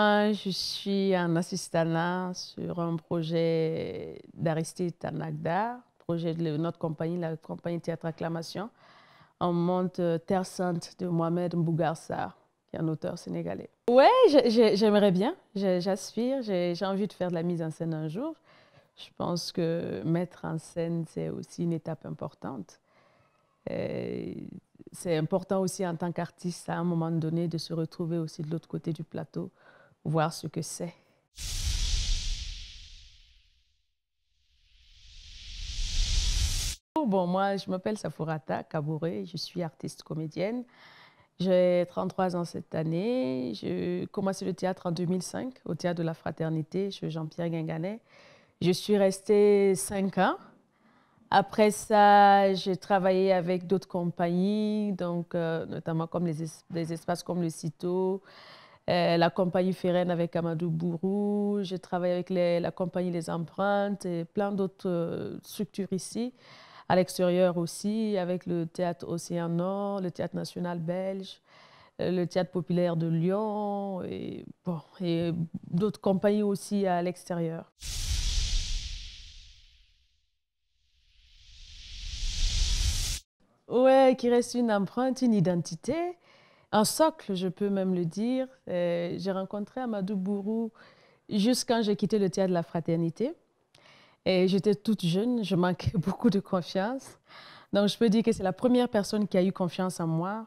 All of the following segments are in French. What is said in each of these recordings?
Je suis en assistant sur un projet d'Aristide Tanagda, projet de notre compagnie, la compagnie Théâtre Acclamation. On monte euh, Terre Sainte de Mohamed Mbougarsa, qui est un auteur sénégalais. Oui, j'aimerais bien, j'aspire, j'ai envie de faire de la mise en scène un jour. Je pense que mettre en scène, c'est aussi une étape importante. Euh, c'est important aussi en tant qu'artiste, à un moment donné, de se retrouver aussi de l'autre côté du plateau voir ce que c'est. Oh, bon, moi, je m'appelle Safourata Kabouré, je suis artiste comédienne. J'ai 33 ans cette année. J'ai commencé le théâtre en 2005 au Théâtre de la Fraternité chez Jean-Pierre Guinganet. Je suis restée 5 ans. Après ça, j'ai travaillé avec d'autres compagnies, donc, euh, notamment comme des espaces comme le CITO, euh, la compagnie ferraine avec Amadou Bourou, j'ai travaillé avec la compagnie Les Empreintes et plein d'autres euh, structures ici, à l'extérieur aussi, avec le théâtre Océan Nord, le théâtre national belge, euh, le théâtre populaire de Lyon et, et d'autres compagnies aussi à l'extérieur. Ouais, qui reste une empreinte, une identité un socle, je peux même le dire. Euh, j'ai rencontré Amadou Bourou juste quand j'ai quitté le théâtre de la fraternité. Et j'étais toute jeune, je manquais beaucoup de confiance. Donc je peux dire que c'est la première personne qui a eu confiance en moi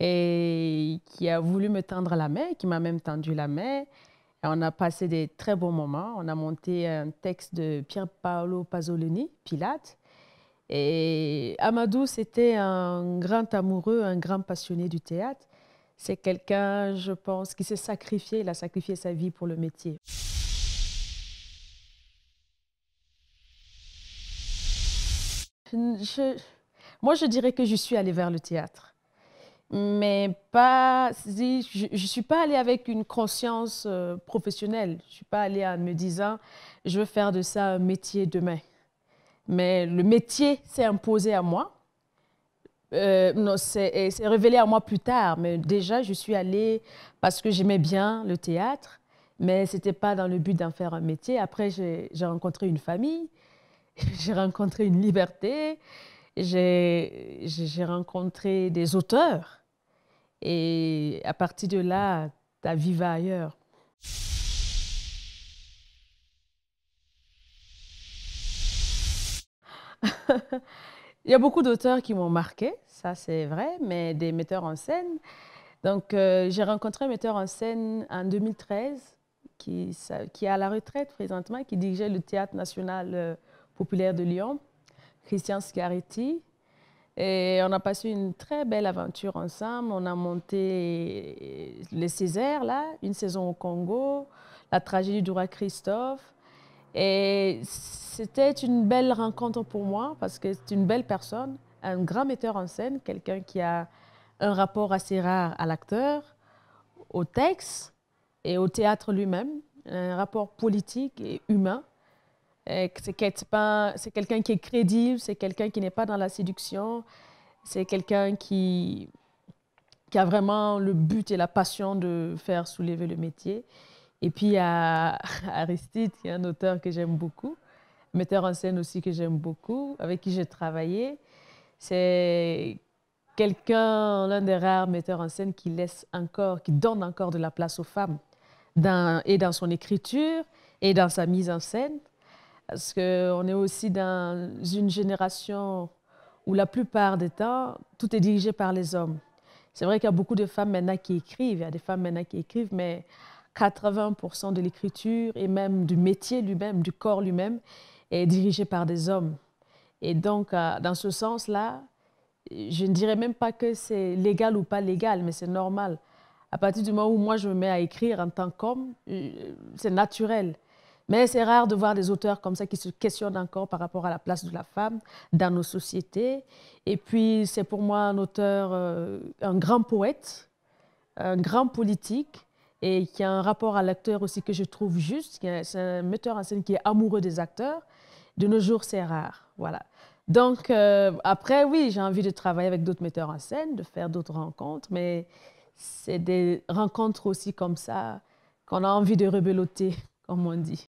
et qui a voulu me tendre la main, qui m'a même tendu la main. Et on a passé des très bons moments. On a monté un texte de Pier Paolo Pasolini, Pilate. Et Amadou, c'était un grand amoureux, un grand passionné du théâtre. C'est quelqu'un, je pense, qui s'est sacrifié, il a sacrifié sa vie pour le métier. moi, je dirais que je suis allée vers le théâtre. Mais pas, je ne suis pas allée avec une conscience euh, professionnelle. Je ne suis pas allée en me disant, je veux faire de ça un métier demain. Mais le métier s'est imposé à moi euh, c'est révélé à moi plus tard, mais déjà, je suis allée parce que j'aimais bien le théâtre, mais ce n'était pas dans le but d'en faire un métier. Après, j'ai rencontré une famille, j'ai rencontré une liberté, j'ai rencontré des auteurs. Et à partir de là, ta vie va ailleurs. Il y a beaucoup d'auteurs qui m'ont marqué, ça c'est vrai, mais des metteurs en scène. Donc euh, j'ai rencontré un metteur en scène en 2013 qui, qui est à la retraite présentement, qui dirigeait le Théâtre national euh, populaire de Lyon, Christian Scaretti. Et on a passé une très belle aventure ensemble. On a monté euh, les Césaires, là, une saison au Congo, la tragédie du roi Christophe. Et c'était une belle rencontre pour moi parce que c'est une belle personne, un grand metteur en scène, quelqu'un qui a un rapport assez rare à l'acteur, au texte et au théâtre lui-même, un rapport politique et humain. C'est quelqu'un qui est crédible, c'est quelqu'un qui n'est pas dans la séduction, c'est quelqu'un qui, a vraiment le but et la passion de faire soulever le métier. Et puis a Aristide, qui est un auteur que j'aime beaucoup, metteur en scène aussi que j'aime beaucoup, avec qui j'ai travaillé. C'est quelqu'un, l'un des rares metteurs en scène qui laisse encore, qui donne encore de la place aux femmes, dans, et dans son écriture, et dans sa mise en scène. Parce qu'on est aussi dans une génération où la plupart des temps, tout est dirigé par les hommes. C'est vrai qu'il y a beaucoup de femmes maintenant qui écrivent, il y a des femmes maintenant qui écrivent, mais 80% de l'écriture et même du métier lui-même, du corps lui-même, est dirigé par des hommes. Et donc, euh, dans ce sens-là, je ne dirais même pas que c'est légal ou pas légal, mais c'est normal. À partir du moment où moi je me mets à écrire en tant qu'homme, euh, c'est naturel. Mais c'est rare de voir des auteurs comme ça qui se questionnent encore par rapport à la place de la femme dans nos sociétés. Et puis, c'est pour moi un auteur, euh, un grand poète, un grand politique, et qui a un rapport à l'acteur aussi que je trouve juste. C'est un metteur en scène qui est amoureux des acteurs. De nos jours, c'est rare. Voilà. Donc, euh, après, oui, j'ai envie de travailler avec d'autres metteurs en scène, de faire d'autres rencontres, mais c'est des rencontres aussi comme ça qu'on a envie de rebeloter, comme on dit.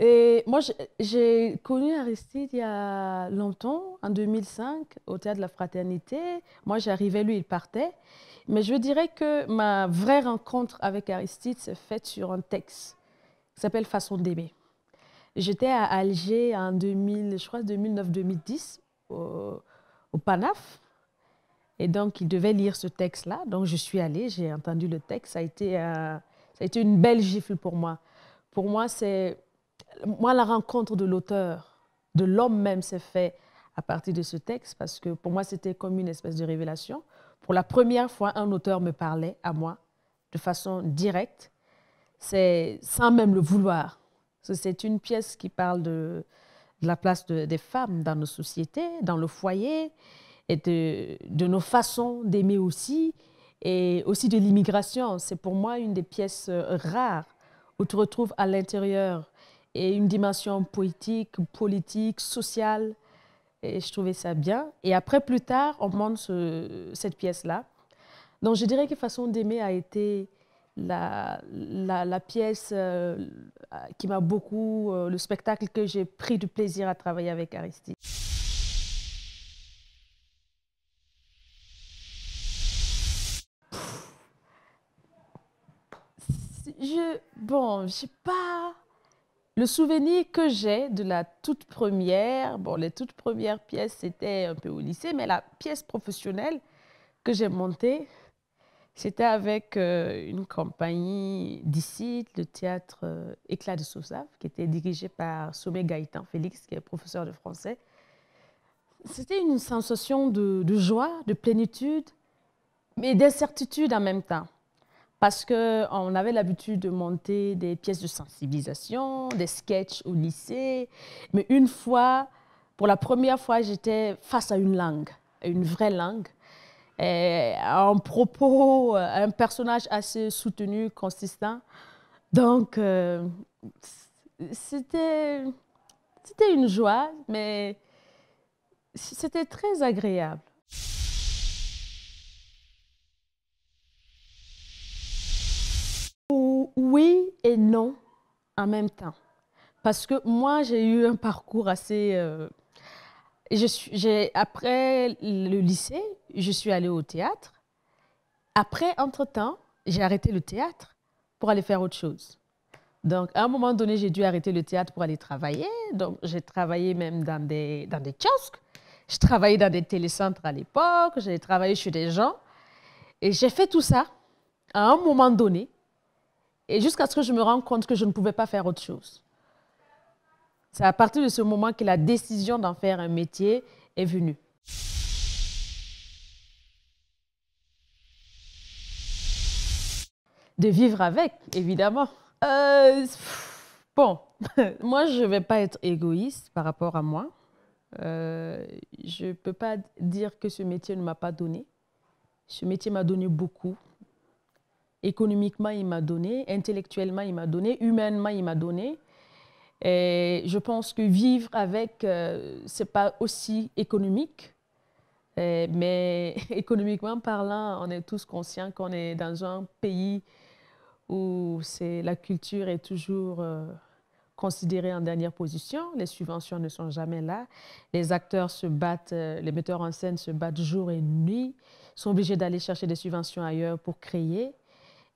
Et moi, j'ai connu Aristide il y a longtemps, en 2005, au Théâtre de la Fraternité. Moi, j'arrivais, lui, il partait. Mais je dirais que ma vraie rencontre avec Aristide s'est faite sur un texte qui s'appelle Façon d'aimer. J'étais à Alger en 2000, je crois 2009-2010, au, PANAF. Et donc, il devait lire ce texte-là. Donc, je suis allée, j'ai entendu le texte. a, été, euh, ça a été une belle gifle pour moi. Pour moi, c'est moi, la rencontre de l'auteur, de l'homme même, s'est faite à partir de ce texte parce que pour moi, c'était comme une espèce de révélation. Pour la première fois, un auteur me parlait à moi de façon directe, c'est sans même le vouloir. C'est une pièce qui parle de, la place des femmes dans nos sociétés, dans le foyer, et de, de nos façons d'aimer aussi, et aussi de l'immigration. C'est pour moi une des pièces euh, rares où tu retrouves à l'intérieur et une dimension poétique, politique, sociale. Et je trouvais ça bien. Et après, plus tard, on monte cette pièce-là. Donc, je dirais que Façon d'aimer a été la, pièce euh, qui m'a beaucoup, euh, le spectacle que j'ai pris du plaisir à travailler avec Aristide. Je, bon, je sais pas. Le souvenir que j'ai de la toute première, bon, les toutes premières pièces, c'était un peu au lycée, mais la pièce professionnelle que j'ai montée, c'était avec euh, une compagnie d'ici, le théâtre euh, Éclat de Sousave, qui était dirigé par Sommet Gaëtan Félix, qui est professeur de français. C'était une sensation de joie, de plénitude, mais d'incertitude en même temps parce qu'on avait l'habitude de monter des pièces de sensibilisation, des sketchs au lycée. Mais une fois, pour la première fois, j'étais face à une langue, une vraie langue, et un propos, un personnage assez soutenu, consistant. Donc, euh, c'était une joie, mais c'était très agréable. oui et non en même temps. Parce que moi, j'ai eu un parcours assez... Euh, j'ai, après le lycée, je suis allée au théâtre. Après, entre-temps, j'ai arrêté le théâtre pour aller faire autre chose. Donc, à un moment donné, j'ai dû arrêter le théâtre pour aller travailler. Donc, j'ai travaillé même dans des, dans des kiosques. Je travaillais dans des télécentres à l'époque. J'ai travaillé chez des gens. Et j'ai fait tout ça à un moment donné et jusqu'à ce que je me rende compte que je ne pouvais pas faire autre chose. C'est à partir de ce moment que la décision d'en faire un métier est venue. De vivre avec, évidemment. Euh, bon, moi, je ne vais pas être égoïste par rapport à moi. Euh, je ne peux pas dire que ce métier ne m'a pas donné. Ce métier m'a donné beaucoup. Économiquement, il m'a donné. Intellectuellement, il m'a donné. Humainement, il m'a donné. Et je pense que vivre avec, ce euh, c'est pas aussi économique. mais économiquement parlant, on est tous conscients qu'on est dans un pays où la culture est toujours euh, considérée en dernière position. Les subventions ne sont jamais là. Les acteurs se battent, euh, les metteurs en scène se battent jour et nuit, sont obligés d'aller chercher des subventions ailleurs pour créer.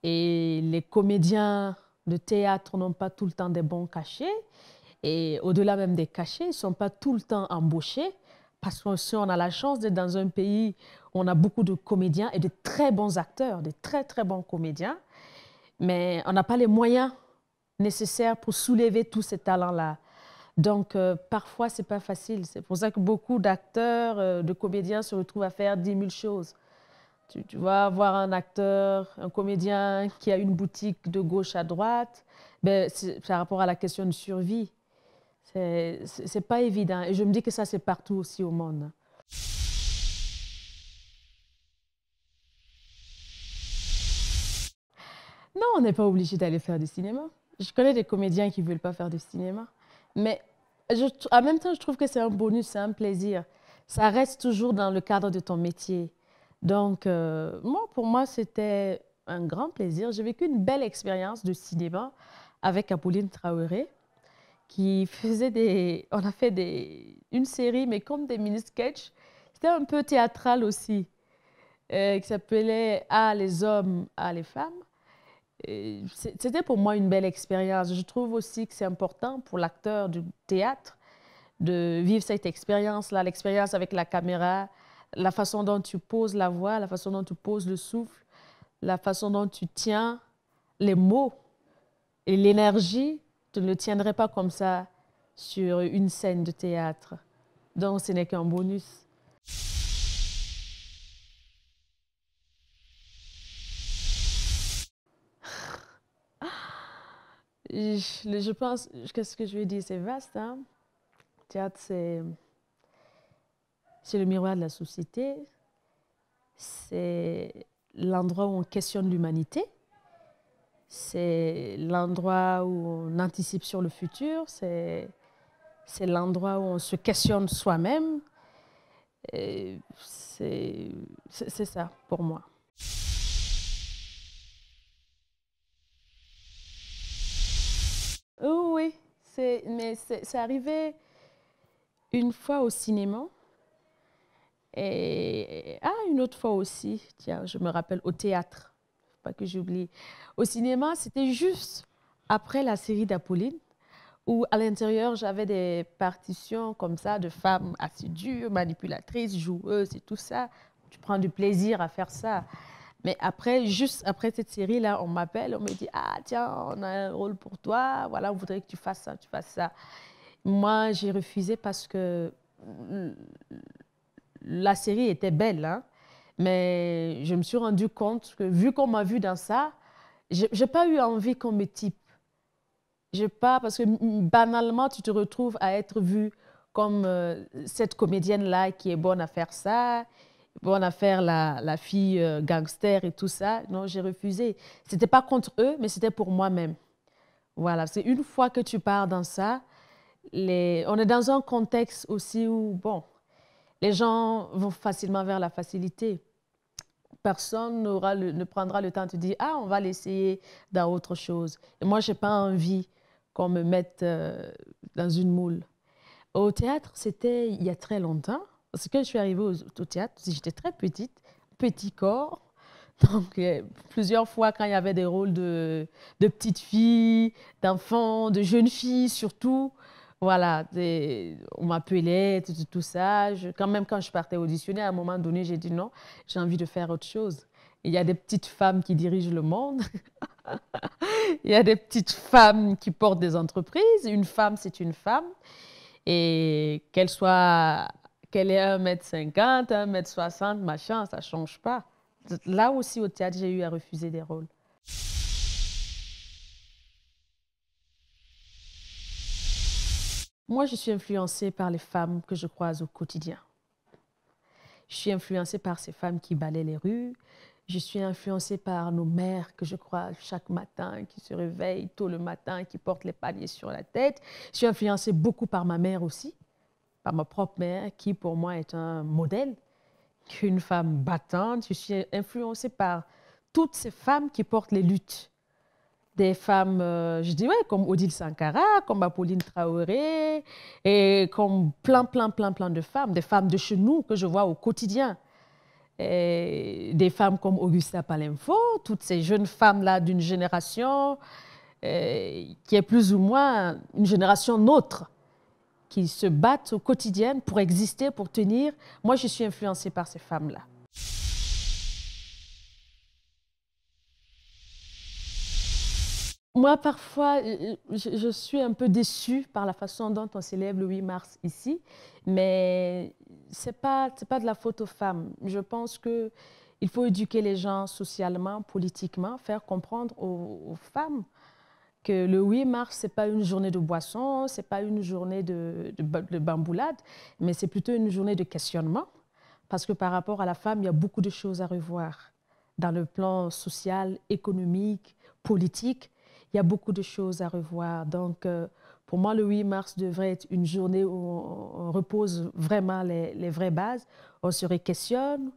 Et les comédiens de théâtre n'ont pas tout le temps des bons cachets. Et au-delà même des cachets, ils ne sont pas tout le temps embauchés. Parce que on a la chance d'être dans un pays où on a beaucoup de comédiens et de très bons acteurs, de très très bons comédiens, mais on n'a pas les moyens nécessaires pour soulever tous ces talents-là. Donc euh, parfois, ce n'est pas facile. C'est pour ça que beaucoup d'acteurs, euh, de comédiens se retrouvent à faire 10 000 choses. Tu, vas voir un acteur, un comédien qui a une boutique de gauche à droite, ben, par rapport à la question de survie. C'est pas évident. Et je me dis que ça, c'est partout aussi au monde. Non, on n'est pas obligé d'aller faire du cinéma. Je connais des comédiens qui ne veulent pas faire du cinéma. Mais en même temps, je trouve que c'est un bonus, c'est un plaisir. Ça reste toujours dans le cadre de ton métier. Donc, euh, moi, pour moi, c'était un grand plaisir. J'ai vécu une belle expérience de cinéma avec Apolline Traoré, qui faisait des... On a fait une série, mais comme des mini-sketchs. C'était un peu théâtral aussi, euh, qui s'appelait « Ah, les hommes, ah, les femmes ». C'était pour moi une belle expérience. Je trouve aussi que c'est important pour l'acteur du théâtre de vivre cette expérience-là, l'expérience avec la caméra, la façon dont tu poses la voix, la façon dont tu poses le souffle, la façon dont tu tiens les mots et l'énergie, tu ne le tiendrais pas comme ça sur une scène de théâtre. Donc ce n'est qu'un bonus. Je, pense, qu'est-ce que je vais dire, c'est vaste. Hein? Théâtre, c'est... C'est le miroir de la société. C'est l'endroit où on questionne l'humanité. C'est l'endroit où on anticipe sur le futur. C'est l'endroit où on se questionne soi-même. C'est ça pour moi. Oh oui, oui, mais c'est arrivé une fois au cinéma. Et, ah, une autre fois aussi, tiens, je me rappelle, au théâtre, pas que j'oublie. Au cinéma, c'était juste après la série d'Apolline, où à l'intérieur, j'avais des partitions comme ça de femmes assidues, manipulatrices, joueuses et tout ça. Tu prends du plaisir à faire ça. Mais après, juste après cette série-là, on m'appelle, on me dit Ah, tiens, on a un rôle pour toi, voilà, on voudrait que tu fasses ça, tu fasses ça. Moi, j'ai refusé parce que mm, la série était belle, hein. mais je me suis rendu compte que vu qu'on m'a vu dans ça, je n'ai pas eu envie qu'on me type. Je pas, parce que banalement, tu te retrouves à être vu comme euh, cette comédienne-là qui est bonne à faire ça, bonne à faire la, fille euh, gangster et tout ça. Non, j'ai refusé. Ce n'était pas contre eux, mais c'était pour moi-même. Voilà, c'est une fois que tu pars dans ça, on est dans un contexte aussi où, bon, les gens vont facilement vers la facilité. Personne ne prendra le temps de dire Ah, on va l'essayer dans autre chose. Et moi, je n'ai pas envie qu'on me mette euh, dans une moule. Au théâtre, c'était il y a très longtemps, parce que je suis arrivée au, théâtre, j'étais très petite, petit corps. Donc, euh, plusieurs fois, quand il y avait des rôles de petites filles, d'enfants, de jeunes filles surtout, voilà, on m'appelait, tout, tout, ça. quand même, quand je partais auditionner, à un moment donné, j'ai dit non, j'ai envie de faire autre chose. Il y a des petites femmes qui dirigent le monde. Il y a des petites femmes qui portent des entreprises. Une femme, c'est une femme. Et qu'elle soit, qu'elle ait 1m50, 1m60, machin, ça ne change pas. Là aussi, au théâtre, j'ai eu à refuser des rôles. Moi, je suis influencée par les femmes que je croise au quotidien. Je suis influencée par ces femmes qui balaient les rues. Je suis influencée par nos mères que je croise chaque matin, qui se réveillent tôt le matin, et qui portent les paniers sur la tête. Je suis influencée beaucoup par ma mère aussi, par ma propre mère, qui pour moi est un modèle, une femme battante. Je suis influencée par toutes ces femmes qui portent les luttes des femmes, euh, je dis ouais, comme Odile Sankara, comme Apolline Traoré, et comme plein, plein, plein, plein de femmes, des femmes de chez nous que je vois au quotidien. des femmes comme Augusta Palenfo, toutes ces jeunes femmes-là d'une génération euh, qui est plus ou moins une génération nôtre, qui se battent au quotidien pour exister, pour tenir. Moi, je suis influencée par ces femmes-là. Moi, parfois, euh, euh, je, suis un peu déçue par la façon dont on célèbre le 8 mars ici, mais ce n'est pas, de la faute aux femmes. Je pense qu'il faut éduquer les gens socialement, politiquement, faire comprendre aux, femmes que le 8 mars, ce n'est pas une journée de boisson, ce n'est pas une journée de, de, de bamboulade, mais c'est plutôt une journée de questionnement, parce que par rapport à la femme, il y a beaucoup de choses à revoir dans le plan social, économique, politique il y a beaucoup de choses à revoir. Donc, euh, pour moi, le 8 mars devrait être une journée où on, repose vraiment les, vraies bases, on se réquestionne,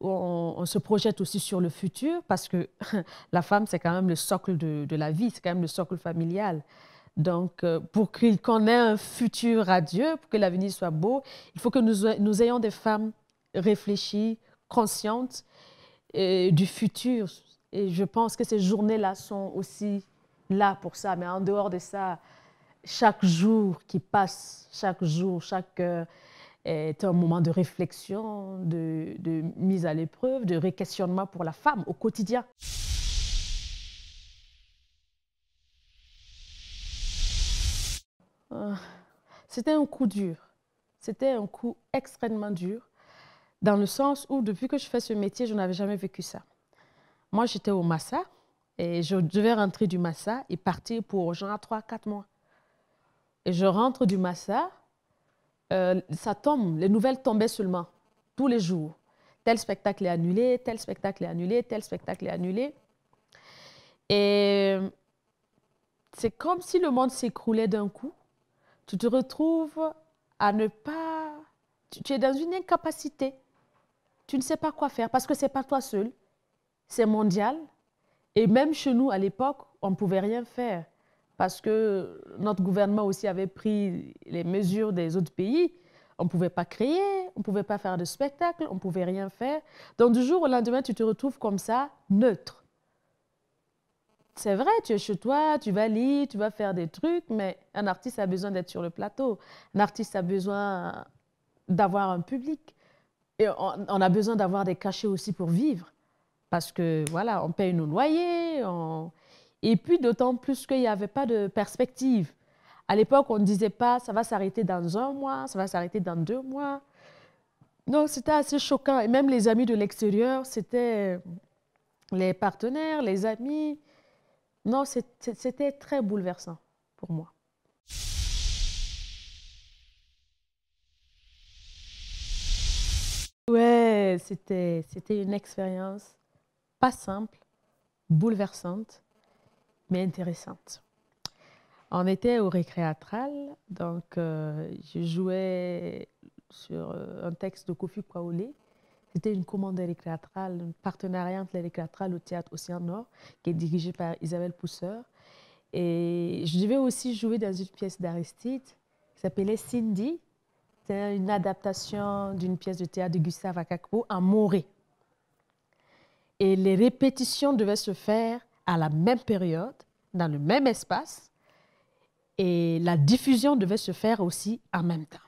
on, on, se projette aussi sur le futur, parce que la femme, c'est quand même le socle de, la vie, c'est quand même le socle familial. Donc, euh, pour pour qu'on ait un futur radieux, pour que l'avenir soit beau, il faut que nous, ayons des femmes réfléchies, conscientes euh, du futur. Et je pense que ces journées-là sont aussi là pour ça. Mais en dehors de ça, chaque jour qui passe, chaque jour, chaque heure, est un moment de réflexion, de, mise à l'épreuve, de réquestionnement pour la femme au quotidien. Ah, c'était un coup dur. C'était un coup extrêmement dur, dans le sens où depuis que je fais ce métier, je n'avais jamais vécu ça. Moi, j'étais au Massa, et je devais rentrer du Massa et partir pour genre 3-4 mois. Et je rentre du Massa, euh, ça tombe, les nouvelles tombaient seulement, tous les jours. Tel spectacle est annulé, tel spectacle est annulé, tel spectacle est annulé. Et c'est comme si le monde s'écroulait d'un coup. Tu te retrouves à ne pas... Tu es dans une incapacité. Tu ne sais pas quoi faire parce que ce n'est pas toi seul. C'est mondial, et même chez nous, à l'époque, on ne pouvait rien faire parce que notre gouvernement aussi avait pris les mesures des autres pays. On ne pouvait pas créer, on ne pouvait pas faire de spectacle, on ne pouvait rien faire. Donc du jour au lendemain, tu te retrouves comme ça, neutre. C'est vrai, tu es chez toi, tu vas lire, tu vas faire des trucs, mais un artiste a besoin d'être sur le plateau. Un artiste a besoin d'avoir un public. Et on, on a besoin d'avoir des cachets aussi pour vivre. Parce que, voilà, on paye nos loyers. Et puis, d'autant plus qu'il n'y avait pas de perspective. À l'époque, on ne disait pas ça va s'arrêter dans un mois, ça va s'arrêter dans deux mois. Non, c'était assez choquant. Et même les amis de l'extérieur, c'était euh, les partenaires, les amis. Non, c'était très bouleversant pour moi. Ouais, c'était une expérience pas simple, bouleversante, mais intéressante. On était au récréatral, donc euh, je jouais sur euh, un texte de Kofi Kwaole. C'était une commande récréatrale, un partenariat entre les récréatrales au théâtre Océan Nord, qui est dirigé par Isabelle Pousseur. Et je devais aussi jouer dans une pièce d'Aristide qui s'appelait Cindy. C'est une adaptation d'une pièce de théâtre de Gustave Akakpo en Morée. Et les répétitions devaient se faire à la même période, dans le même espace, et la diffusion devait se faire aussi en même temps.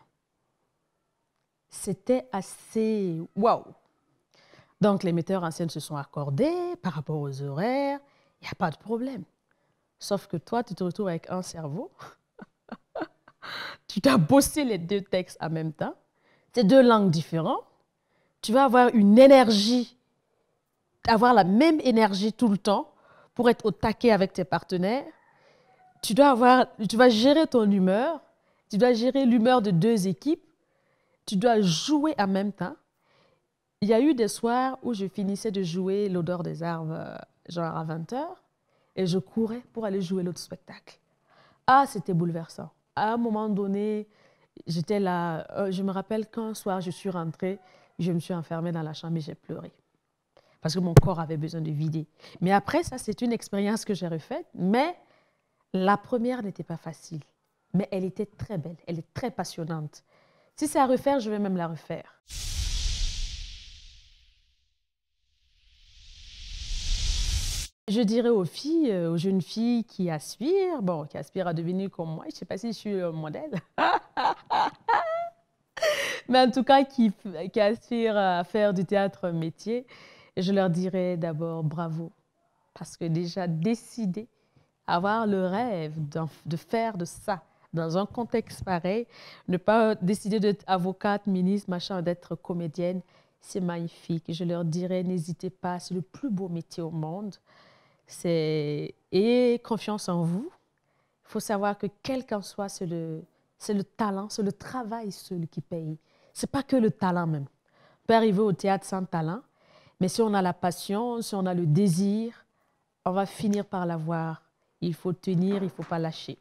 C'était assez waouh! Donc les metteurs en se sont accordés par rapport aux horaires, il n'y a pas de problème. Sauf que toi, tu te retrouves avec un cerveau, tu dois bosser les deux textes en même temps, c'est deux langues différentes, tu vas avoir une énergie avoir la même énergie tout le temps pour être au taquet avec tes partenaires. Tu dois avoir, tu vas gérer ton humeur, tu dois gérer l'humeur de deux équipes, tu dois jouer en même temps. Il y a eu des soirs où je finissais de jouer l'odeur des arbres, euh, genre à 20 h et je courais pour aller jouer l'autre spectacle. Ah, c'était bouleversant. À un moment donné, j'étais là. Euh, je me rappelle qu'un soir, je suis rentrée, je me suis enfermée dans la chambre et j'ai pleuré parce que mon corps avait besoin de vider. Mais après, ça, c'est une expérience que j'ai refaite, mais la première n'était pas facile. Mais elle était très belle, elle est très passionnante. Si c'est à refaire, je vais même la refaire. Je dirais aux filles, euh, aux jeunes filles qui aspirent, bon, qui aspirent à devenir comme moi, je ne sais pas si je suis euh, modèle, mais en tout cas qui, qui aspirent à faire du théâtre métier, je leur dirais d'abord bravo, parce que déjà décider, avoir le rêve de faire de ça dans un contexte pareil, ne pas décider d'être avocate, ministre, machin, d'être comédienne, c'est magnifique. Je leur dirais, n'hésitez pas, c'est le plus beau métier au monde. C'est et confiance en vous. Il faut savoir que quel qu'en soit, c'est le, c'est le talent, c'est le travail seul qui paye. C'est pas que le talent même. On peut arriver au théâtre sans talent, mais si on a la passion, si on a le désir, on va finir par l'avoir. Il faut tenir, il ne faut pas lâcher.